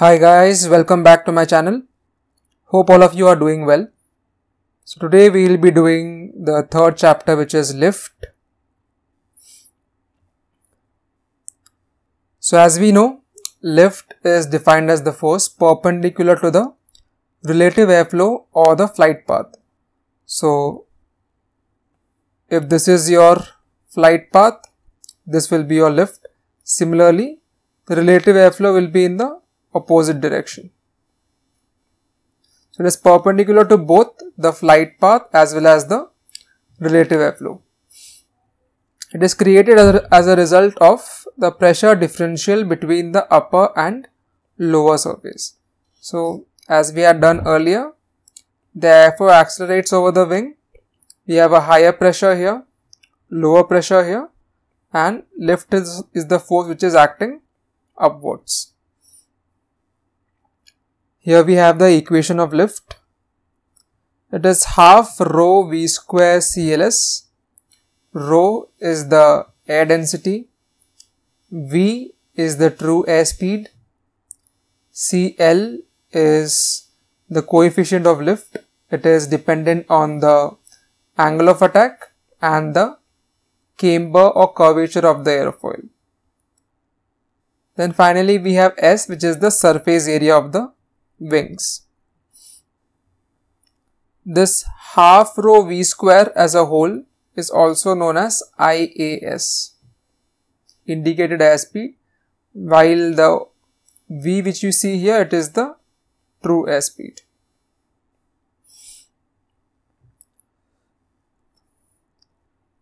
Hi guys, welcome back to my channel. Hope all of you are doing well. So today we will be doing the third chapter which is lift. So as we know, lift is defined as the force perpendicular to the relative airflow or the flight path. So if this is your flight path, this will be your lift. Similarly, the relative airflow will be in the opposite direction. So it is perpendicular to both the flight path as well as the relative airflow. It is created as a result of the pressure differential between the upper and lower surface. So as we had done earlier, the airflow accelerates over the wing. We have a higher pressure here, lower pressure here and lift is, is the force which is acting upwards. Here we have the equation of lift. It is half rho V square CLS. Rho is the air density. V is the true air speed. CL is the coefficient of lift. It is dependent on the angle of attack and the camber or curvature of the airfoil. Then finally we have S which is the surface area of the wings. This half row V square as a whole is also known as IAS, indicated as P, while the V which you see here, it is the true airspeed.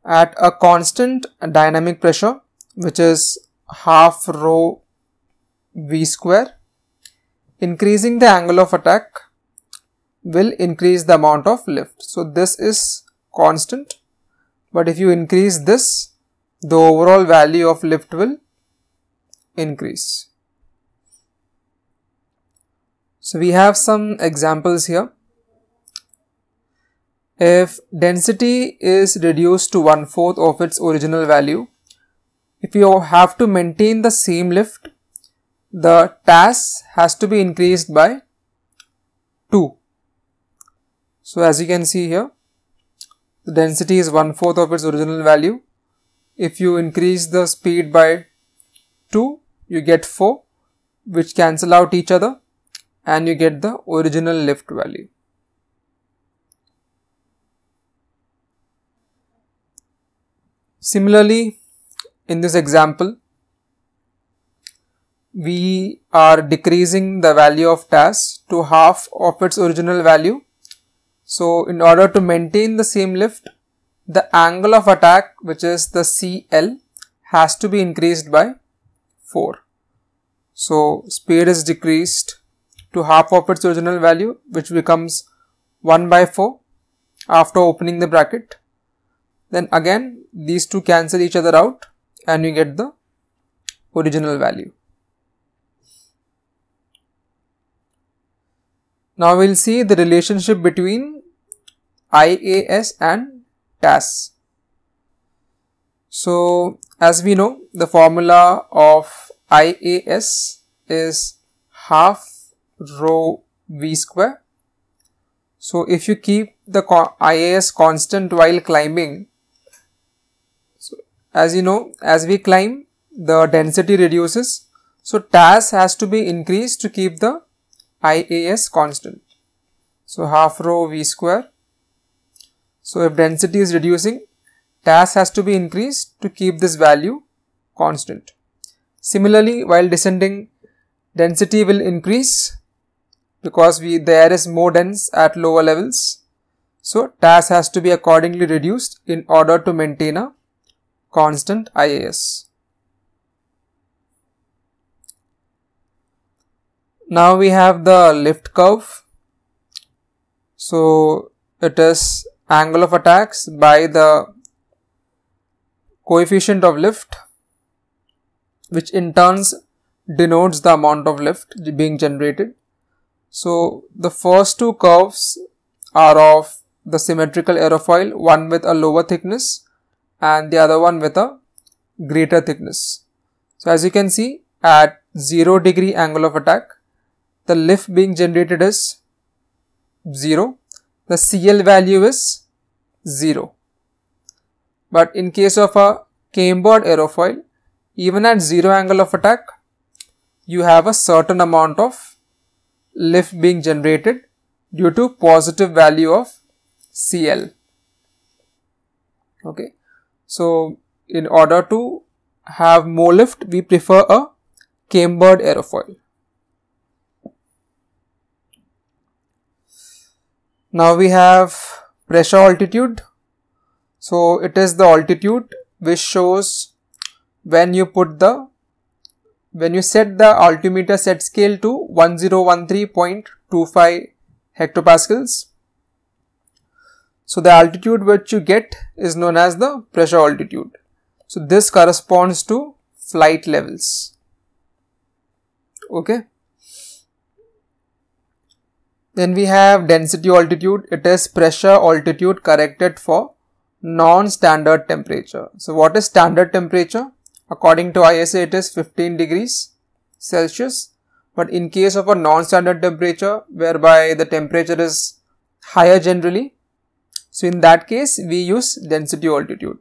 At a constant dynamic pressure, which is half rho V square, Increasing the angle of attack will increase the amount of lift. So this is constant but if you increase this the overall value of lift will increase. So we have some examples here. If density is reduced to one fourth of its original value, if you have to maintain the same lift the TAS has to be increased by 2. So as you can see here, the density is one fourth of its original value. If you increase the speed by 2, you get 4 which cancel out each other and you get the original lift value. Similarly, in this example, we are decreasing the value of TAS to half of its original value. So in order to maintain the same lift, the angle of attack which is the CL has to be increased by 4. So speed is decreased to half of its original value which becomes 1 by 4 after opening the bracket. Then again these two cancel each other out and you get the original value. Now we'll see the relationship between IAS and TAS. So as we know, the formula of IAS is half rho V square. So if you keep the IAS constant while climbing, so as you know, as we climb, the density reduces. So TAS has to be increased to keep the IAS constant. So half rho V square. So if density is reducing, TAS has to be increased to keep this value constant. Similarly, while descending, density will increase because we, the air is more dense at lower levels. So TAS has to be accordingly reduced in order to maintain a constant IAS. Now we have the lift curve. So it is angle of attacks by the coefficient of lift which in turns denotes the amount of lift being generated. So the first two curves are of the symmetrical aerofoil, one with a lower thickness and the other one with a greater thickness. So as you can see at 0 degree angle of attack, the lift being generated is 0, the CL value is 0. But in case of a cambered aerofoil, even at 0 angle of attack, you have a certain amount of lift being generated due to positive value of CL. Okay. So, in order to have more lift, we prefer a cambered aerofoil. Now we have pressure altitude. So it is the altitude which shows when you put the when you set the altimeter set scale to 1013.25 hectopascals. So the altitude which you get is known as the pressure altitude. So this corresponds to flight levels. Okay. Then we have density altitude. It is pressure altitude corrected for non-standard temperature. So what is standard temperature? According to ISA it is 15 degrees Celsius. But in case of a non-standard temperature whereby the temperature is higher generally. So in that case we use density altitude.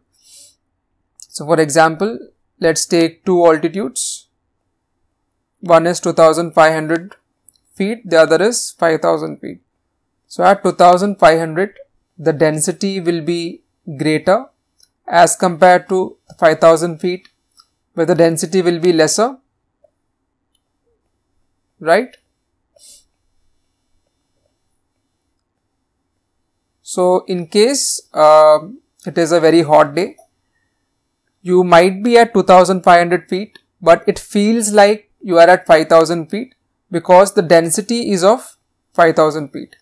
So for example, let's take two altitudes. One is 2500 feet, the other is 5000 feet. So at 2500, the density will be greater as compared to 5000 feet where the density will be lesser, right? So in case uh, it is a very hot day, you might be at 2500 feet, but it feels like you are at 5000 feet because the density is of 5000 feet.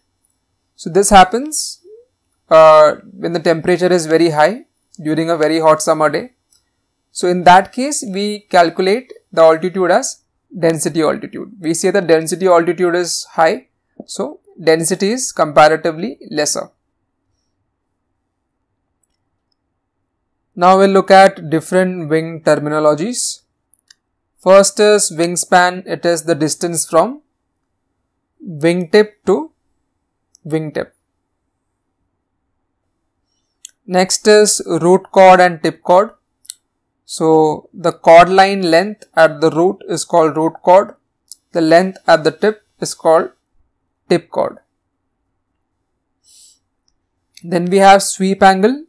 So this happens uh, when the temperature is very high during a very hot summer day. So in that case, we calculate the altitude as density altitude. We say the density altitude is high, so density is comparatively lesser. Now we'll look at different wing terminologies. First is wingspan, it is the distance from wingtip to wingtip. Next is root chord and tip chord. So the chord line length at the root is called root chord. The length at the tip is called tip chord. Then we have sweep angle.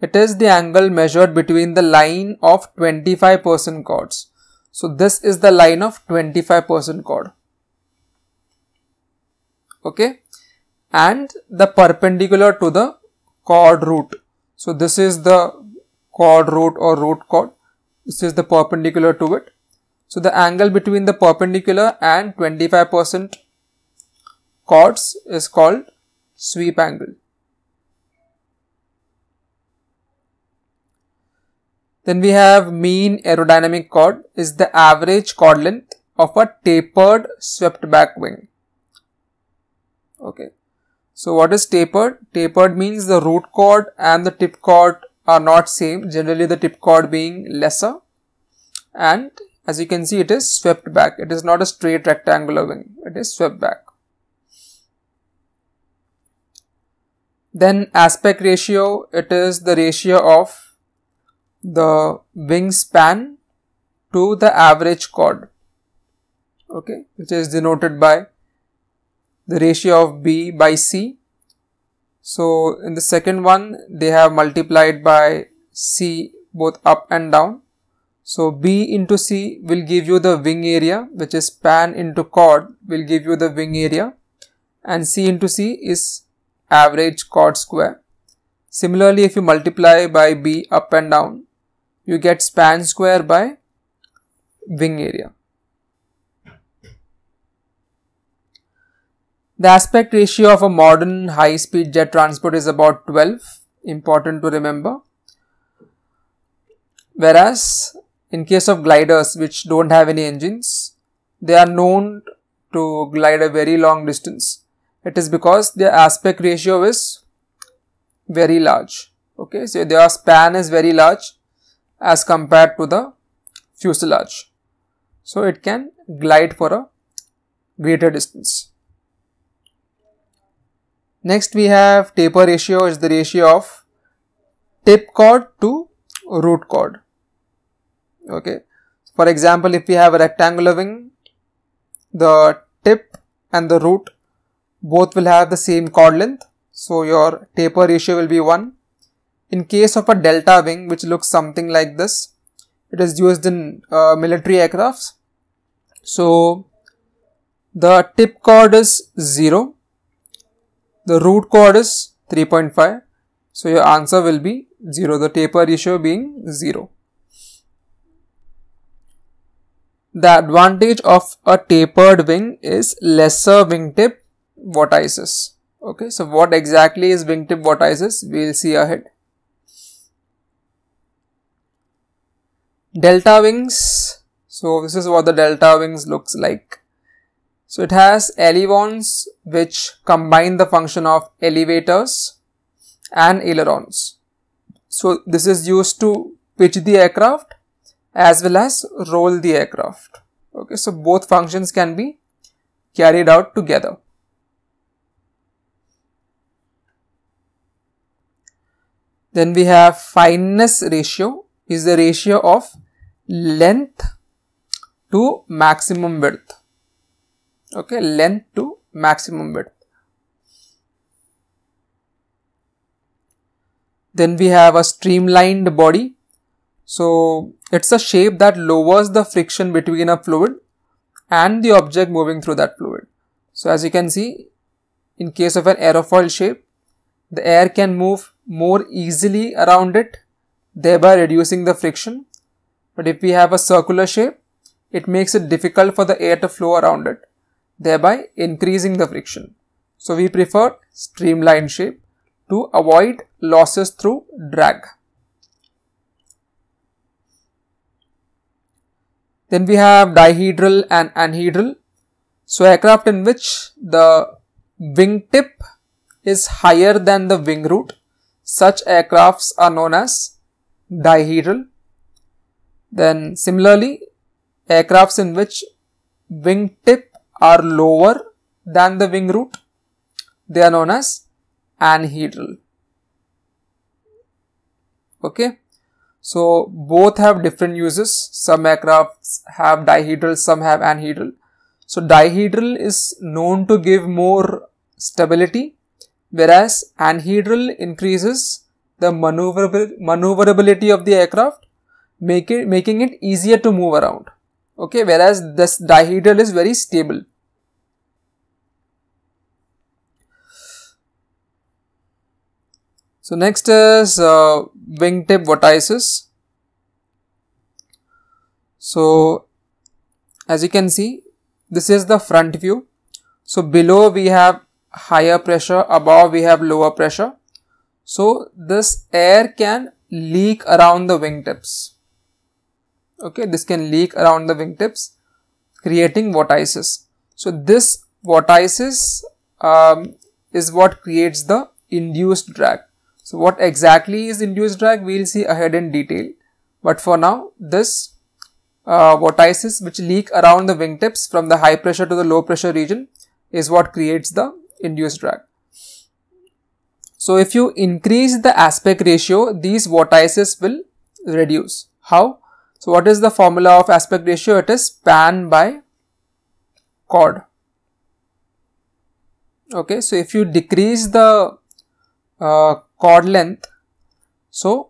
It is the angle measured between the line of 25% chords. So this is the line of 25% chord. Okay. And the perpendicular to the chord root. So this is the chord root or root chord. This is the perpendicular to it. So the angle between the perpendicular and 25% chords is called sweep angle. Then we have mean aerodynamic chord is the average chord length of a tapered swept back wing. Okay. So what is tapered? Tapered means the root chord and the tip chord are not same. Generally the tip chord being lesser. And as you can see it is swept back. It is not a straight rectangular wing. It is swept back. Then aspect ratio, it is the ratio of the wingspan to the average chord okay which is denoted by the ratio of b by c so in the second one they have multiplied by c both up and down so b into c will give you the wing area which is span into chord will give you the wing area and c into c is average chord square similarly if you multiply by b up and down you get span square by wing area. The aspect ratio of a modern high speed jet transport is about 12, important to remember. Whereas in case of gliders which don't have any engines, they are known to glide a very long distance. It is because their aspect ratio is very large. Okay, so their span is very large as compared to the fuselage. So it can glide for a greater distance. Next we have taper ratio is the ratio of tip chord to root chord. Okay. For example, if we have a rectangular wing, the tip and the root both will have the same chord length. So your taper ratio will be 1 in case of a delta wing which looks something like this, it is used in uh, military aircrafts. So the tip chord is 0, the root chord is 3.5. So your answer will be 0, the taper ratio being 0. The advantage of a tapered wing is lesser wingtip vortices. Okay, so what exactly is wingtip vortices? We will see ahead. delta wings. So this is what the delta wings looks like. So it has elevons which combine the function of elevators and ailerons. So this is used to pitch the aircraft as well as roll the aircraft. Okay, so both functions can be carried out together. Then we have fineness ratio is the ratio of length to maximum width. Okay, length to maximum width. Then we have a streamlined body. So it's a shape that lowers the friction between a fluid and the object moving through that fluid. So as you can see, in case of an aerofoil shape, the air can move more easily around it thereby reducing the friction. But if we have a circular shape, it makes it difficult for the air to flow around it, thereby increasing the friction. So we prefer streamlined shape to avoid losses through drag. Then we have dihedral and anhedral. So aircraft in which the wingtip is higher than the wing root. Such aircrafts are known as dihedral. Then similarly, aircrafts in which wingtip are lower than the wing root, they are known as anhedral. Okay. So both have different uses. Some aircrafts have dihedral, some have anhedral. So dihedral is known to give more stability, whereas anhedral increases the maneuverability of the aircraft, make it, making it easier to move around. Okay, whereas this dihedral is very stable. So next is uh, wingtip vortices. So as you can see, this is the front view. So below we have higher pressure, above we have lower pressure. So this air can leak around the wingtips. Okay, this can leak around the wingtips, creating vortices. So this vortices um, is what creates the induced drag. So what exactly is induced drag? We will see ahead in detail. But for now, this uh, vortices which leak around the wingtips from the high pressure to the low pressure region is what creates the induced drag. So if you increase the aspect ratio, these vortices will reduce. How? So what is the formula of aspect ratio? It is span by chord. Okay, so if you decrease the uh, chord length, so,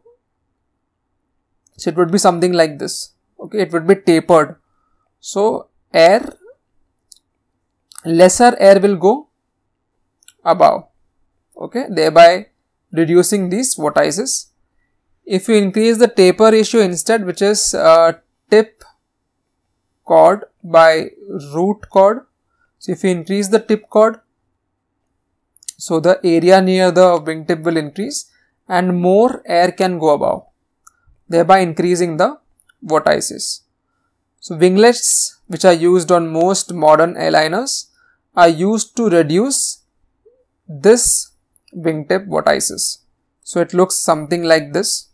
so it would be something like this. Okay, it would be tapered. So air, lesser air will go above okay thereby reducing these vortices if you increase the taper ratio instead which is uh, tip chord by root chord so if you increase the tip chord so the area near the wingtip will increase and more air can go above thereby increasing the vortices so winglets which are used on most modern airliners are used to reduce this wingtip vortices. So it looks something like this.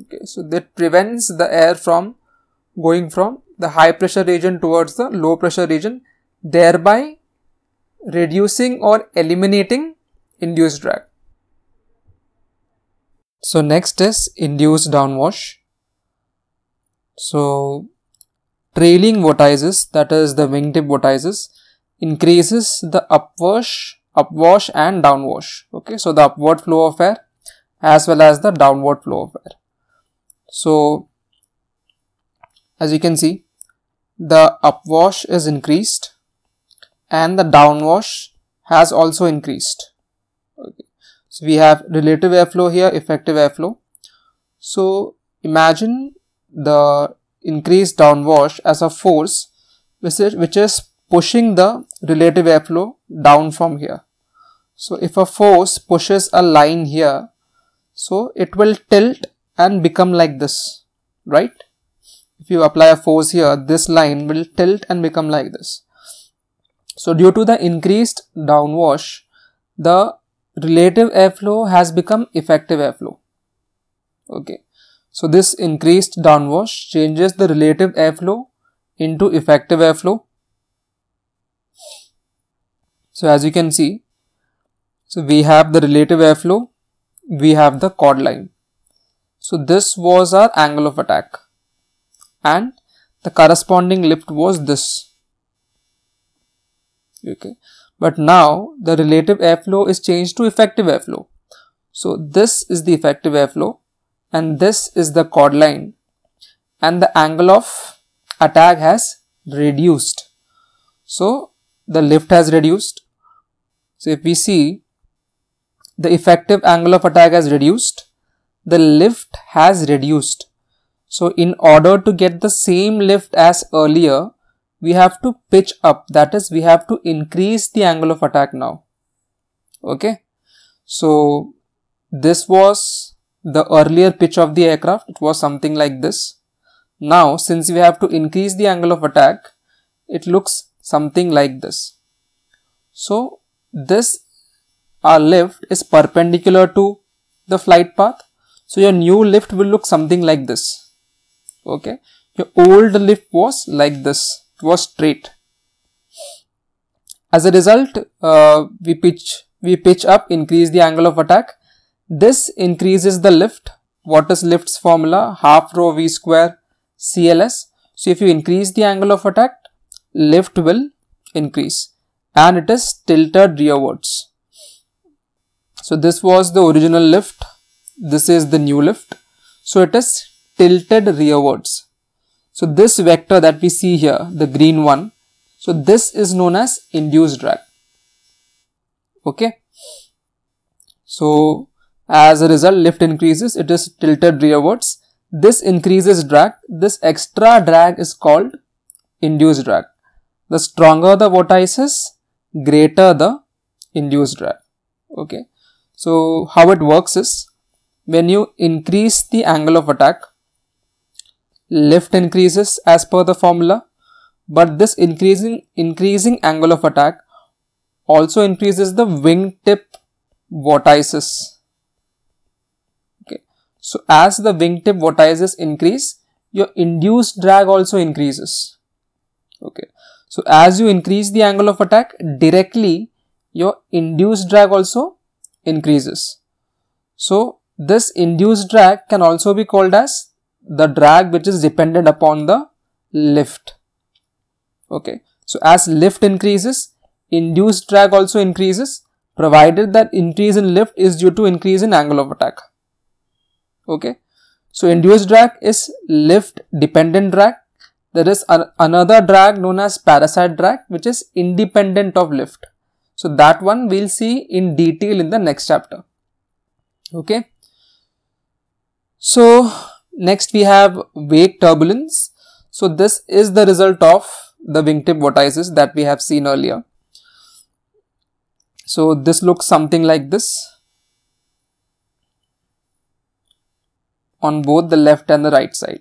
Okay, so that prevents the air from going from the high pressure region towards the low pressure region, thereby reducing or eliminating induced drag. So next is induced downwash. So trailing vortices, that is the wingtip vortices, increases the upwash upwash and downwash. Okay, so the upward flow of air as well as the downward flow of air. So, as you can see, the upwash is increased and the downwash has also increased. Okay. So, we have relative airflow here, effective airflow. So, imagine the increased downwash as a force which is, which is pushing the relative airflow down from here. So if a force pushes a line here, so it will tilt and become like this, right? If you apply a force here, this line will tilt and become like this. So due to the increased downwash, the relative airflow has become effective airflow. Okay. So this increased downwash changes the relative airflow into effective airflow so as you can see, so we have the relative airflow, we have the chord line. So this was our angle of attack and the corresponding lift was this. Okay. But now the relative airflow is changed to effective airflow. So this is the effective airflow and this is the chord line and the angle of attack has reduced. So the lift has reduced so, if we see the effective angle of attack has reduced, the lift has reduced. So, in order to get the same lift as earlier, we have to pitch up that is we have to increase the angle of attack now. Okay. So, this was the earlier pitch of the aircraft. It was something like this. Now, since we have to increase the angle of attack, it looks something like this. So, this uh, lift is perpendicular to the flight path. So your new lift will look something like this. Okay. Your old lift was like this, it was straight. As a result, uh, we pitch, we pitch up, increase the angle of attack. This increases the lift. What is lift's formula? Half rho V square CLS. So if you increase the angle of attack, lift will increase and it is tilted rearwards. So this was the original lift, this is the new lift. So it is tilted rearwards. So this vector that we see here, the green one, so this is known as induced drag. Okay. So as a result, lift increases, it is tilted rearwards. This increases drag. This extra drag is called induced drag. The stronger the vortices, greater the induced drag. Okay. So how it works is when you increase the angle of attack, lift increases as per the formula, but this increasing increasing angle of attack also increases the wingtip vortices. Okay. So as the wingtip vortices increase, your induced drag also increases. Okay. So as you increase the angle of attack directly, your induced drag also increases. So this induced drag can also be called as the drag which is dependent upon the lift. Okay. So as lift increases, induced drag also increases provided that increase in lift is due to increase in angle of attack. Okay. So induced drag is lift dependent drag there is another drag known as parasite drag which is independent of lift. So that one we'll see in detail in the next chapter. Okay. So next we have wake turbulence. So this is the result of the wingtip vortices that we have seen earlier. So this looks something like this on both the left and the right side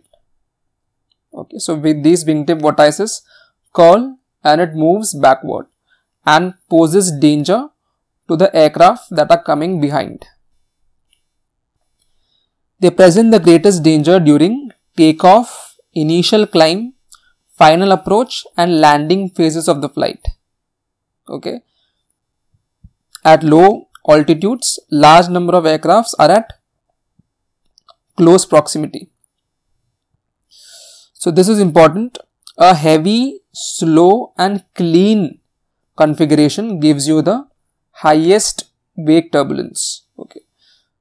okay so with these wingtip vortices, curl and it moves backward and poses danger to the aircraft that are coming behind they present the greatest danger during takeoff initial climb final approach and landing phases of the flight okay at low altitudes large number of aircrafts are at close proximity so this is important. A heavy, slow and clean configuration gives you the highest wake turbulence. Okay.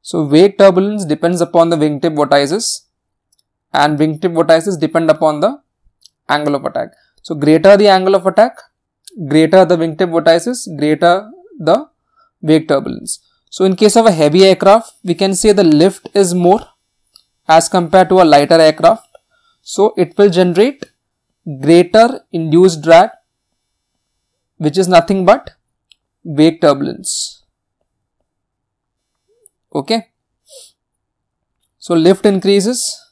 So wake turbulence depends upon the wingtip vortices and wingtip vortices depend upon the angle of attack. So greater the angle of attack, greater the wingtip vortices, greater the wake turbulence. So in case of a heavy aircraft, we can say the lift is more as compared to a lighter aircraft so it will generate greater induced drag which is nothing but wake turbulence. Okay. So lift increases,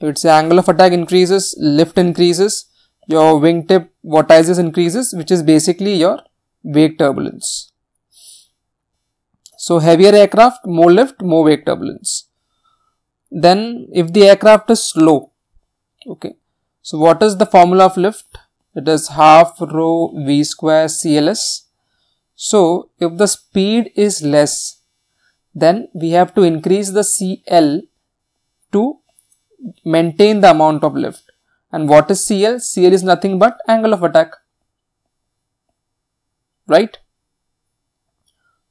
its angle of attack increases, lift increases, your wingtip vortices increases which is basically your wake turbulence. So heavier aircraft, more lift, more wake turbulence then if the aircraft is slow okay so what is the formula of lift it is half rho v square cls so if the speed is less then we have to increase the cl to maintain the amount of lift and what is cl cl is nothing but angle of attack right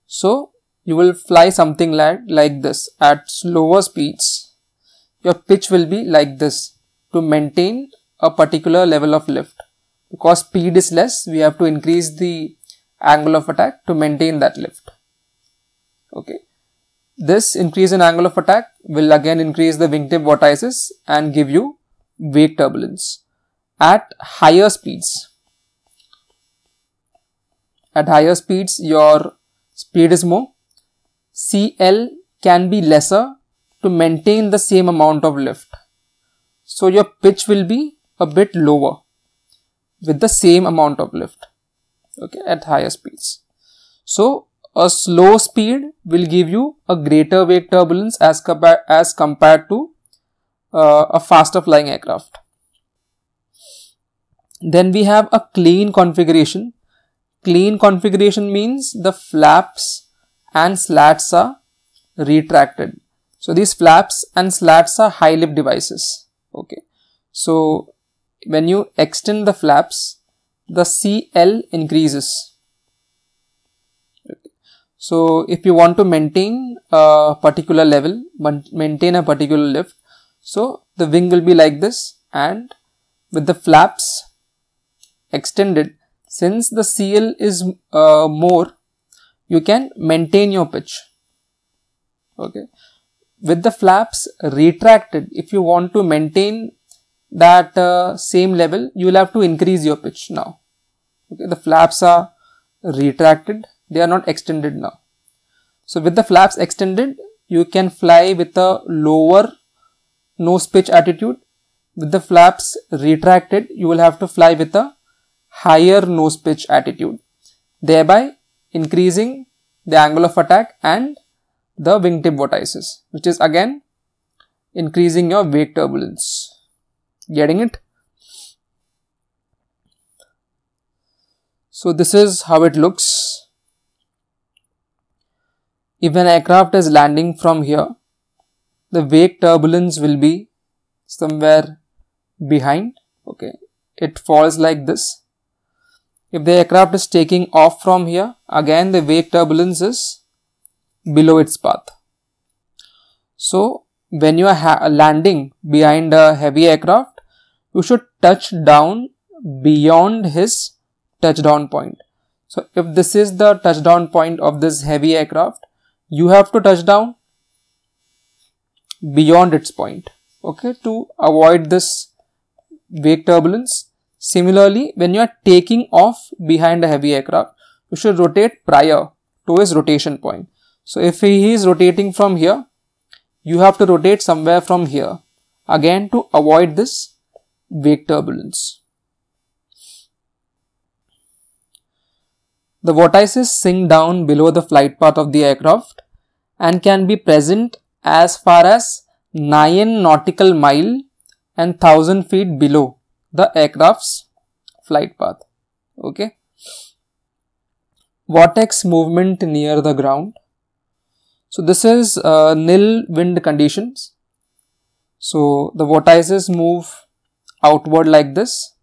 so you will fly something like, like this at slower speeds your pitch will be like this to maintain a particular level of lift. Because speed is less, we have to increase the angle of attack to maintain that lift. Okay. This increase in angle of attack will again increase the wingtip vortices and give you wake turbulence at higher speeds. At higher speeds, your speed is more. CL can be lesser to maintain the same amount of lift. So your pitch will be a bit lower with the same amount of lift okay, at higher speeds. So a slow speed will give you a greater wake turbulence as, compa as compared to uh, a faster flying aircraft. Then we have a clean configuration. Clean configuration means the flaps and slats are retracted. So these flaps and slats are high lift devices. Okay. So when you extend the flaps, the CL increases. So if you want to maintain a particular level, maintain a particular lift, so the wing will be like this and with the flaps extended, since the CL is uh, more, you can maintain your pitch. Okay with the flaps retracted, if you want to maintain that uh, same level, you will have to increase your pitch now. Okay, the flaps are retracted, they are not extended now. So with the flaps extended, you can fly with a lower nose pitch attitude. With the flaps retracted, you will have to fly with a higher nose pitch attitude, thereby increasing the angle of attack and the wingtip vortices, which is again increasing your wake turbulence. Getting it? So this is how it looks. If an aircraft is landing from here, the wake turbulence will be somewhere behind. Okay, it falls like this. If the aircraft is taking off from here, again the wake turbulence is below its path. So when you are landing behind a heavy aircraft, you should touch down beyond his touchdown point. So if this is the touchdown point of this heavy aircraft, you have to touch down beyond its point, okay, to avoid this wake turbulence. Similarly, when you are taking off behind a heavy aircraft, you should rotate prior to its rotation point. So if he is rotating from here, you have to rotate somewhere from here again to avoid this wake turbulence. The vortices sink down below the flight path of the aircraft and can be present as far as 9 nautical mile and 1000 feet below the aircraft's flight path. Okay. Vortex movement near the ground so this is uh, nil wind conditions. So the vortices move outward like this,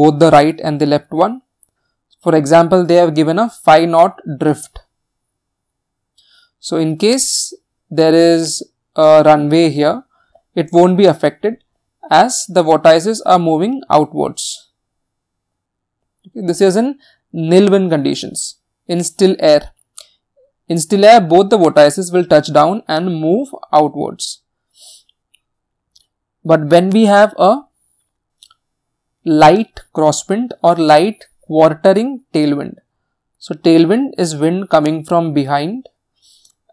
both the right and the left one. For example, they have given a phi knot drift. So in case there is a runway here, it won't be affected as the vortices are moving outwards. This is in nil wind conditions in still air. In still air, both the vortices will touch down and move outwards. But when we have a light crosswind or light quartering tailwind, so tailwind is wind coming from behind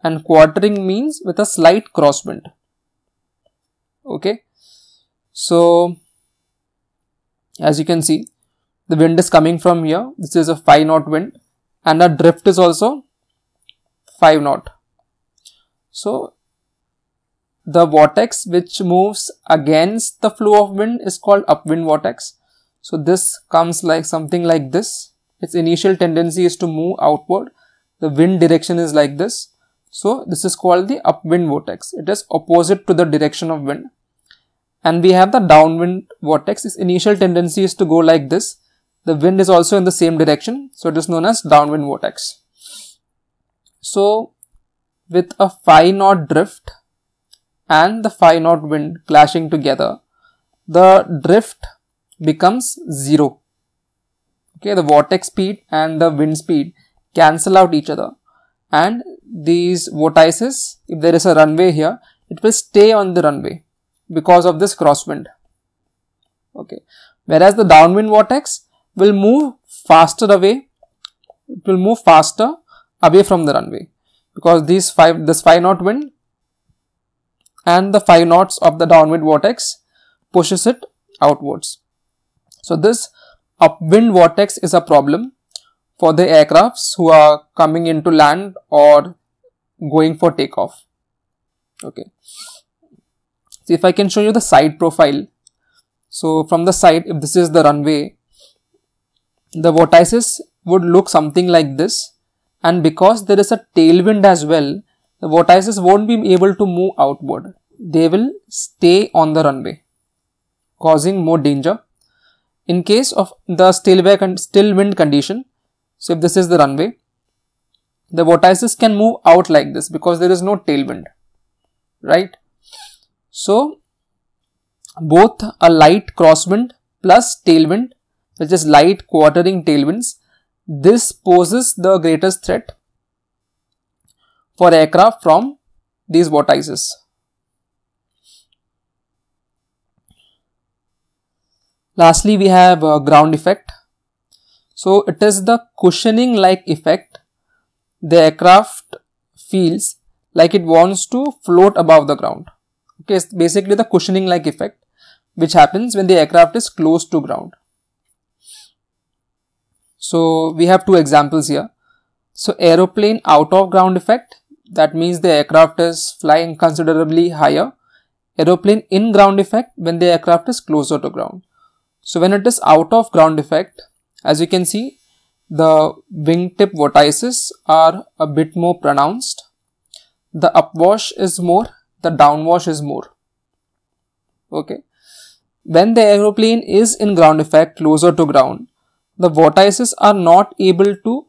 and quartering means with a slight crosswind. Okay. So as you can see, the wind is coming from here. This is a 5 knot wind and a drift is also 5 knot. So the vortex which moves against the flow of wind is called upwind vortex. So this comes like something like this. Its initial tendency is to move outward. The wind direction is like this. So this is called the upwind vortex. It is opposite to the direction of wind. And we have the downwind vortex. Its initial tendency is to go like this. The wind is also in the same direction. So it is known as downwind vortex. So with a fine knot drift and the fine knot wind clashing together, the drift becomes 0. Okay, the vortex speed and the wind speed cancel out each other and these vortices, if there is a runway here, it will stay on the runway because of this crosswind. Okay, whereas the downwind vortex will move faster away, it will move faster away from the runway because these five, this 5 knot wind and the 5 knots of the downward vortex pushes it outwards. So this upwind vortex is a problem for the aircrafts who are coming into land or going for takeoff. Okay. So if I can show you the side profile. So from the side, if this is the runway, the vortices would look something like this and because there is a tailwind as well, the vortices won't be able to move outward. They will stay on the runway, causing more danger. In case of the stillback and still wind condition, so if this is the runway, the vortices can move out like this because there is no tailwind, right? So, both a light crosswind plus tailwind, which is light quartering tailwinds, this poses the greatest threat for aircraft from these vortices. Lastly, we have a uh, ground effect. So, it is the cushioning like effect the aircraft feels like it wants to float above the ground. Okay, it's basically the cushioning like effect which happens when the aircraft is close to ground. So we have two examples here. So aeroplane out of ground effect, that means the aircraft is flying considerably higher. Aeroplane in ground effect when the aircraft is closer to ground. So when it is out of ground effect, as you can see, the wingtip vortices are a bit more pronounced. The upwash is more, the downwash is more. Okay. When the aeroplane is in ground effect closer to ground, the vortices are not able to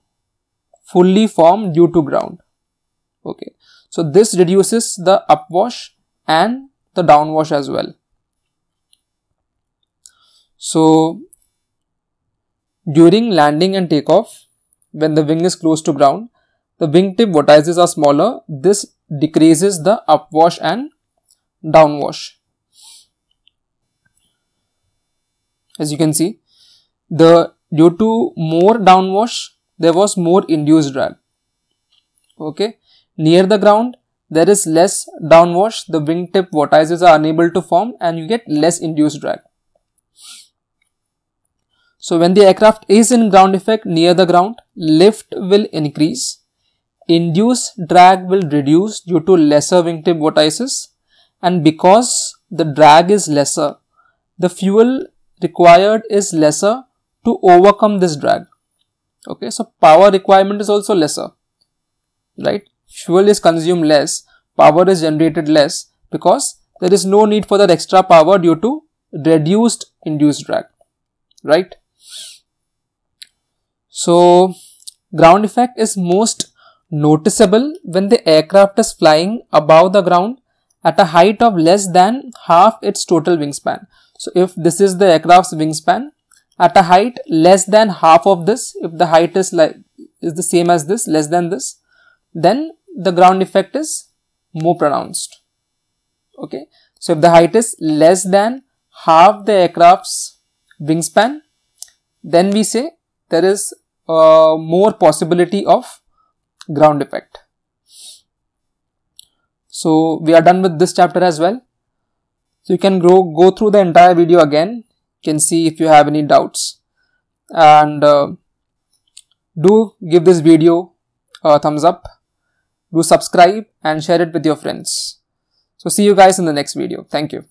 fully form due to ground. Okay. So this reduces the upwash and the downwash as well. So during landing and takeoff, when the wing is close to ground, the wingtip vortices are smaller. This decreases the upwash and downwash. As you can see, the due to more downwash, there was more induced drag. Okay. Near the ground, there is less downwash, the wingtip vortices are unable to form and you get less induced drag. So when the aircraft is in ground effect near the ground, lift will increase, induced drag will reduce due to lesser wingtip vortices and because the drag is lesser, the fuel required is lesser to overcome this drag. Okay, so power requirement is also lesser, right? Fuel is consumed less, power is generated less because there is no need for that extra power due to reduced induced drag, right? So, ground effect is most noticeable when the aircraft is flying above the ground at a height of less than half its total wingspan. So, if this is the aircraft's wingspan, at a height less than half of this, if the height is like is the same as this, less than this, then the ground effect is more pronounced. Okay. So if the height is less than half the aircraft's wingspan, then we say there is uh, more possibility of ground effect. So we are done with this chapter as well. So you can go, go through the entire video again can see if you have any doubts and uh, do give this video a thumbs up do subscribe and share it with your friends so see you guys in the next video thank you